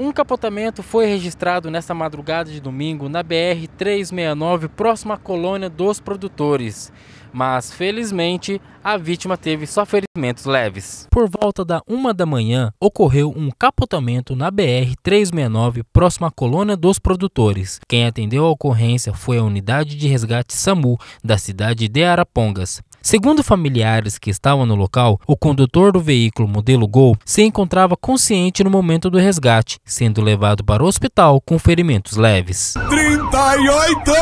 Um capotamento foi registrado nesta madrugada de domingo na BR-369, próxima à colônia dos produtores. Mas, felizmente, a vítima teve só ferimentos leves. Por volta da uma da manhã, ocorreu um capotamento na BR-369, próxima à colônia dos produtores. Quem atendeu a ocorrência foi a unidade de resgate SAMU da cidade de Arapongas. Segundo familiares que estavam no local, o condutor do veículo modelo Gol se encontrava consciente no momento do resgate, sendo levado para o hospital com ferimentos leves. 38!